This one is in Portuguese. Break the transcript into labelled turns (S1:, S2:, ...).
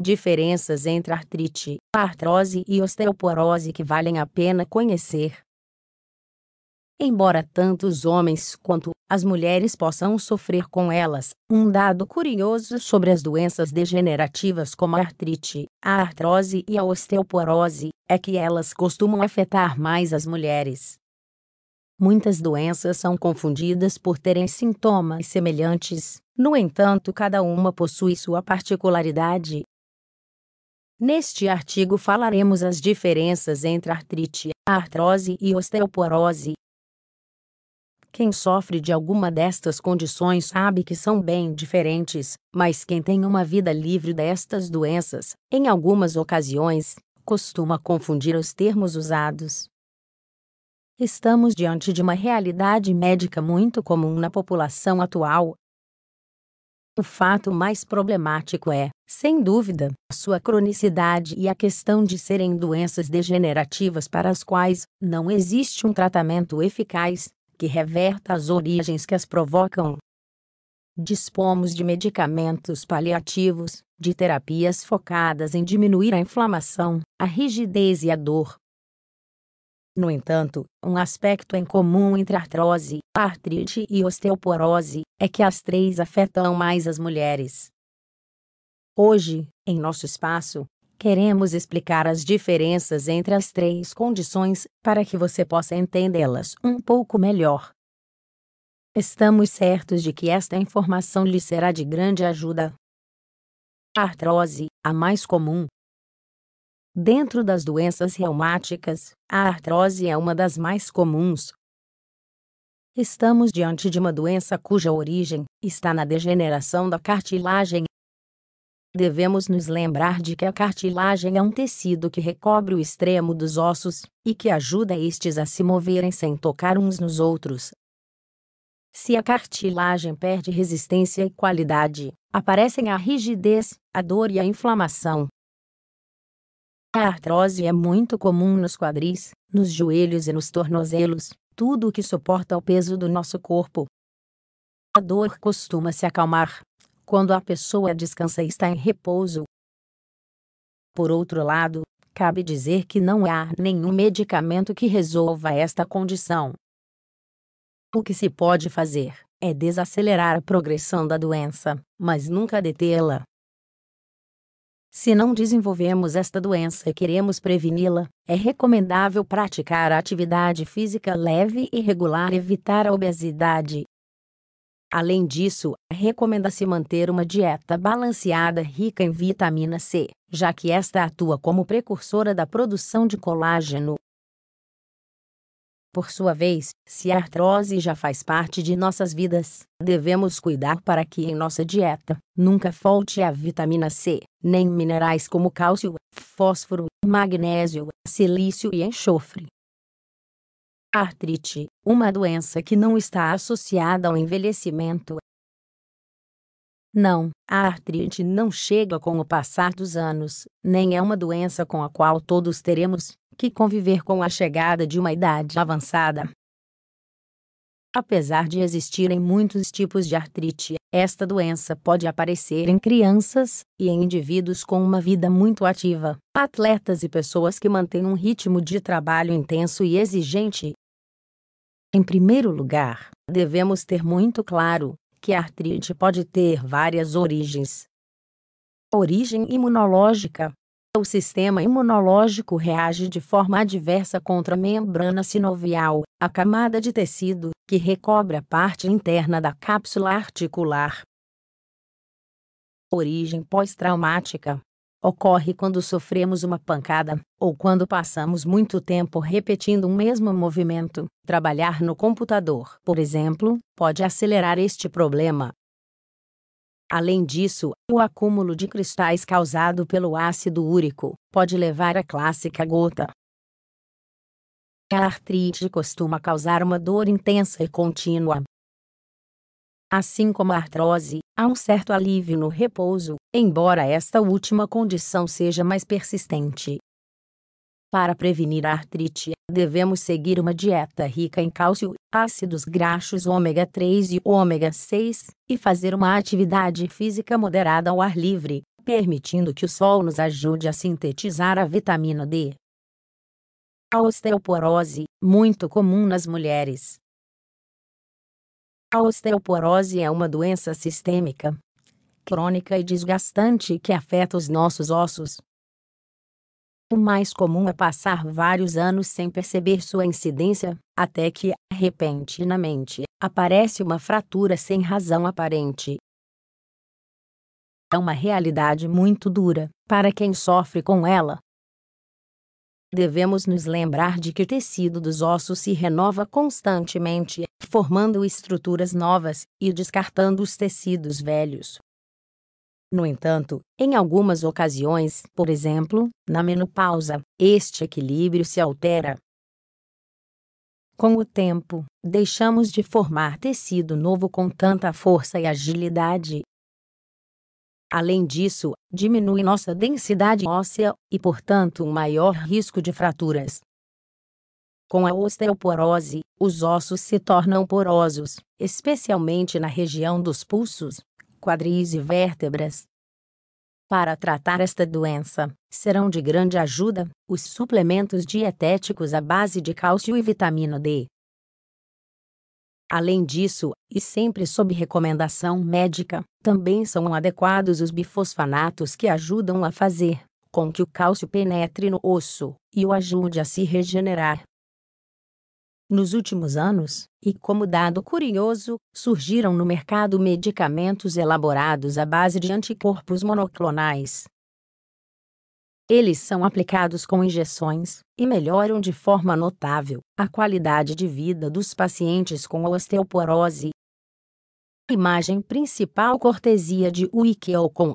S1: Diferenças entre artrite, artrose e osteoporose que valem a pena conhecer. Embora tanto os homens quanto as mulheres possam sofrer com elas, um dado curioso sobre as doenças degenerativas como a artrite, a artrose e a osteoporose é que elas costumam afetar mais as mulheres. Muitas doenças são confundidas por terem sintomas semelhantes, no entanto, cada uma possui sua particularidade, Neste artigo falaremos as diferenças entre artrite, artrose e osteoporose. Quem sofre de alguma destas condições sabe que são bem diferentes, mas quem tem uma vida livre destas doenças, em algumas ocasiões, costuma confundir os termos usados. Estamos diante de uma realidade médica muito comum na população atual, o fato mais problemático é, sem dúvida, sua cronicidade e a questão de serem doenças degenerativas para as quais não existe um tratamento eficaz que reverta as origens que as provocam. Dispomos de medicamentos paliativos, de terapias focadas em diminuir a inflamação, a rigidez e a dor, no entanto, um aspecto em comum entre artrose, artrite e osteoporose é que as três afetam mais as mulheres. Hoje, em nosso espaço, queremos explicar as diferenças entre as três condições para que você possa entendê-las um pouco melhor. Estamos certos de que esta informação lhe será de grande ajuda. A artrose, a mais comum, Dentro das doenças reumáticas, a artrose é uma das mais comuns. Estamos diante de uma doença cuja origem está na degeneração da cartilagem. Devemos nos lembrar de que a cartilagem é um tecido que recobre o extremo dos ossos e que ajuda estes a se moverem sem tocar uns nos outros. Se a cartilagem perde resistência e qualidade, aparecem a rigidez, a dor e a inflamação, a artrose é muito comum nos quadris, nos joelhos e nos tornozelos, tudo o que suporta o peso do nosso corpo. A dor costuma se acalmar quando a pessoa descansa e está em repouso. Por outro lado, cabe dizer que não há nenhum medicamento que resolva esta condição. O que se pode fazer é desacelerar a progressão da doença, mas nunca detê-la. Se não desenvolvemos esta doença e queremos preveni-la, é recomendável praticar atividade física leve e regular e evitar a obesidade. Além disso, recomenda-se manter uma dieta balanceada rica em vitamina C, já que esta atua como precursora da produção de colágeno. Por sua vez, se a artrose já faz parte de nossas vidas, devemos cuidar para que em nossa dieta nunca falte a vitamina C, nem minerais como cálcio, fósforo, magnésio, silício e enxofre. Artrite, uma doença que não está associada ao envelhecimento. Não, a artrite não chega com o passar dos anos, nem é uma doença com a qual todos teremos que conviver com a chegada de uma idade avançada. Apesar de existirem muitos tipos de artrite, esta doença pode aparecer em crianças e em indivíduos com uma vida muito ativa, atletas e pessoas que mantêm um ritmo de trabalho intenso e exigente. Em primeiro lugar, devemos ter muito claro que a artrite pode ter várias origens. Origem imunológica o sistema imunológico reage de forma adversa contra a membrana sinovial, a camada de tecido, que recobre a parte interna da cápsula articular. Origem pós-traumática ocorre quando sofremos uma pancada, ou quando passamos muito tempo repetindo o um mesmo movimento. Trabalhar no computador, por exemplo, pode acelerar este problema. Além disso, o acúmulo de cristais causado pelo ácido úrico pode levar à clássica gota. A artrite costuma causar uma dor intensa e contínua. Assim como a artrose, há um certo alívio no repouso, embora esta última condição seja mais persistente. Para prevenir a artrite Devemos seguir uma dieta rica em cálcio, ácidos graxos ômega 3 e ômega 6, e fazer uma atividade física moderada ao ar livre, permitindo que o sol nos ajude a sintetizar a vitamina D. A osteoporose, muito comum nas mulheres. A osteoporose é uma doença sistêmica, crônica e desgastante que afeta os nossos ossos, o mais comum é passar vários anos sem perceber sua incidência, até que, repentinamente, aparece uma fratura sem razão aparente. É uma realidade muito dura para quem sofre com ela. Devemos nos lembrar de que o tecido dos ossos se renova constantemente, formando estruturas novas e descartando os tecidos velhos. No entanto, em algumas ocasiões, por exemplo, na menopausa, este equilíbrio se altera. Com o tempo, deixamos de formar tecido novo com tanta força e agilidade. Além disso, diminui nossa densidade óssea e, portanto, um maior risco de fraturas. Com a osteoporose, os ossos se tornam porosos, especialmente na região dos pulsos, quadris e vértebras. Para tratar esta doença, serão de grande ajuda os suplementos dietéticos à base de cálcio e vitamina D. Além disso, e sempre sob recomendação médica, também são adequados os bifosfanatos que ajudam a fazer com que o cálcio penetre no osso e o ajude a se regenerar. Nos últimos anos, e como dado curioso, surgiram no mercado medicamentos elaborados à base de anticorpos monoclonais. Eles são aplicados com injeções e melhoram de forma notável a qualidade de vida dos pacientes com osteoporose. Imagem principal cortesia de Wikio com